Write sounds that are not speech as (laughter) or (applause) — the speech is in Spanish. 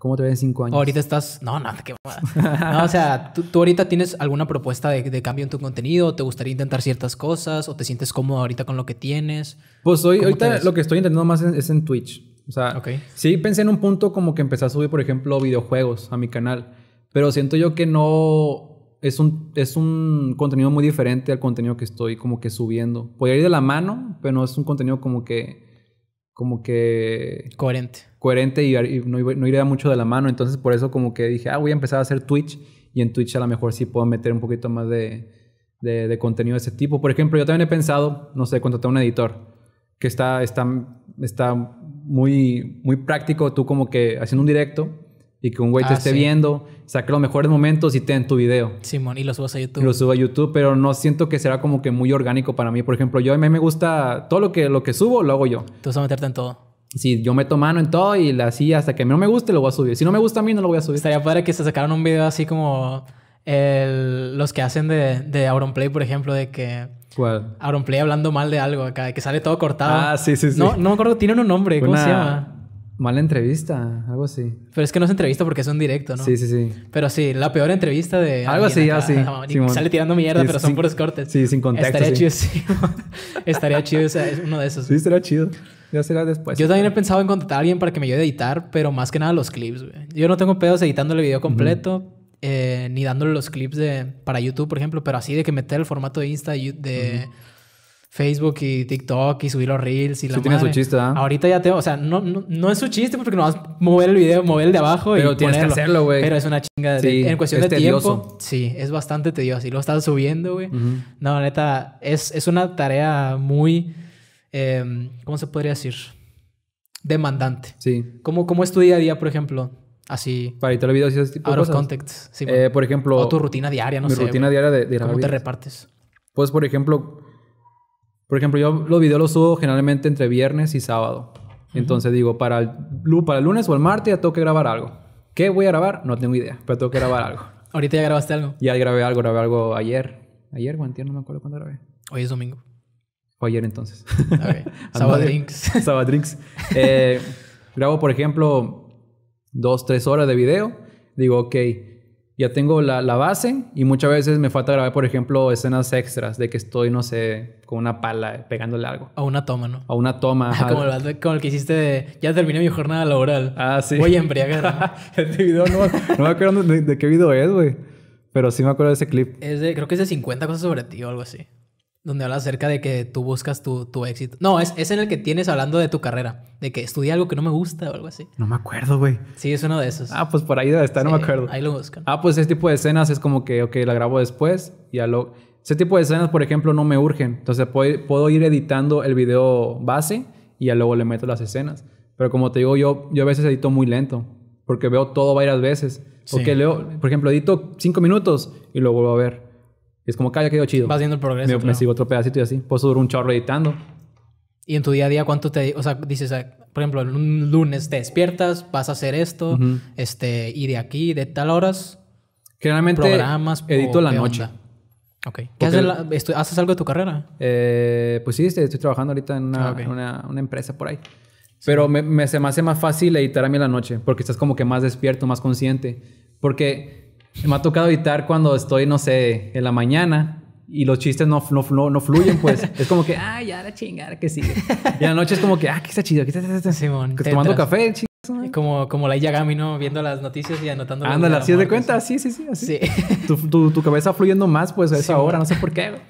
¿Cómo te ves en cinco años? Ahorita estás. No, no, qué No, o sea, (laughs) tú, ahorita tienes alguna propuesta de, de, cambio en tu contenido, te gustaría intentar ciertas cosas, o te sientes cómodo ahorita con lo que tienes. Pues hoy, ahorita lo que estoy intentando más es, en Twitch. O sea, sí pensé en un punto como que empecé a subir, por ejemplo, videojuegos a mi canal. Pero siento yo que no. Es un, es un contenido muy diferente al contenido que estoy como que subiendo. Podría ir de la mano, pero no es un contenido como que. Como que. Coherente coherente y, no, iría mucho de la mano. Entonces, por eso como que dije, ah, voy a empezar a hacer Twitch y en Twitch a lo mejor sí puedo meter un poquito más de, de, contenido de ese tipo. Por ejemplo, yo también he pensado, no sé, contratar un editor que está, está, está muy, muy práctico tú como que haciendo un directo y que un güey te ah, esté viendo, saque los mejores momentos y te en tu video. Simón, y lo subas a YouTube. lo subo a YouTube, pero no siento que será como que muy orgánico para mí. Por ejemplo, yo a mí me gusta todo lo que, lo que subo, lo hago yo. Tú vas a meterte en todo si yo meto mano en todo y así hasta que no me guste lo voy a subir. Si no me gusta a mí no lo voy a subir. Estaría padre que se sacaran un video así como los que hacen de, de play por ejemplo, de que... ¿Cuál? Auronplay hablando mal de algo acá, que sale todo cortado. Ah, sí, sí, sí. No, no me acuerdo, tiene un nombre, ¿cómo se llama? Mala entrevista, algo así. Pero es que no es entrevista porque es un directo, ¿no? Sí, sí, sí. Pero sí, la peor entrevista de. Algo así, así. (laughs) Sale tirando mierda, pero son por puros Sí, sin contexto. Estaría chido, sí. (laughs) estaría chido, o sea, es uno de esos. Sí, estaría chido. Ya será después. Yo también he pensado en contratar a alguien para que me ayude a editar, pero más que nada los clips, güey. Yo no tengo pedos editándole el video completo, eh, ni dándole los clips de, para YouTube, por ejemplo, pero así de que meter el formato de Insta, de. Facebook y TikTok y subir los reels y la su chiste, ¿ah? Ahorita ya tengo, o sea, no, no, es su chiste pues, porque no vas a mover el video, mover el de abajo y tienes que hacerlo, güey. Pero es una chinga sí, en cuestión de tiempo. Sí, es bastante tedioso y lo estás subiendo, güey. No, neta, es, es una tarea muy em, ¿cómo se podría decir? Demandante. Sí. ¿Cómo, ¿Cómo es tu día a día, por ejemplo? Así. Para editar videos y ese tipo de cosas. Eh, por ejemplo. O tu rutina diaria, no sé. Mi rutina diaria de, ¿Cómo te repartes? Pues, por ejemplo, por ejemplo, yo los videos los subo generalmente entre viernes y sábado. Entonces digo, para el, lunes o el martes ya tengo que grabar algo. ¿Qué voy a grabar? No tengo idea, pero tengo que grabar algo. (laughs) ¿Ahorita ya grabaste algo? Ya grabé algo, grabé algo ayer. Ayer o no me acuerdo cuándo grabé. Hoy es domingo. O ayer entonces. (laughs) Okay. drinks. Sabadrinks. (laughs) drinks. Eh, grabo, por ejemplo, dos, tres horas de video. Digo, ok, ya tengo la, base y muchas veces me falta grabar, por ejemplo, escenas extras de que estoy, no sé, con una pala pegándole algo. A una toma, ¿no? A una toma. (laughs) como, el, que hiciste de, ya terminé mi jornada laboral. Ah, sí. Voy a embriagar. ¿no? este (laughs) video no, me acuerdo de, qué video es, güey. Pero sí me acuerdo de ese clip. Es de, creo que es de 50 cosas sobre ti o algo así donde habla acerca de que tú buscas tu, tu éxito. No, es, en el que tienes hablando de tu carrera, de que estudié algo que no me gusta o algo así. No me acuerdo, güey. Sí, es uno de esos. Ah, pues por ahí debe estar, no me acuerdo. Ahí lo buscan. Ah, pues ese tipo de escenas es como que, ok, la grabo después y ya lo... Ese tipo de escenas, por ejemplo, no me urgen. Entonces puedo, puedo ir editando el video base y ya luego le meto las escenas. Pero como te digo, yo, yo a veces edito muy lento porque veo todo varias veces. Porque leo, por ejemplo, edito cinco minutos y lo vuelvo a ver es como que quedó chido. Vas haciendo el progreso. Me, sigo otro pedacito y así. Puedo subir un chorro editando. Y en tu día a día, ¿cuánto te... O sea, dices, ah, por ejemplo, un lunes te despiertas, vas a hacer esto, este, y de aquí, de tal horas... Generalmente programas, edito la noche. Ok. ¿Qué haces, haces, algo de tu carrera? Eh, pues sí, este, estoy, trabajando ahorita en una, ah, empresa por ahí. Pero me, se me hace más fácil editar a mí la noche, porque estás como que más despierto, más consciente. Porque me ha tocado editar cuando estoy, no sé, en la mañana y los chistes no, no, no, fluyen, pues. es como que, ah, ya la chingada que sigue. Y la noche es como que, ah, que está chido, qué está, está. Simón, que tomando café, Como, como la Yagami, ¿no? Viendo las noticias y anotando. Ándale, ¿sí de cuenta, sí, sí, sí. Así. Sí. tu, tu, tu, cabeza fluyendo más, pues, a esa hora, no sé por qué.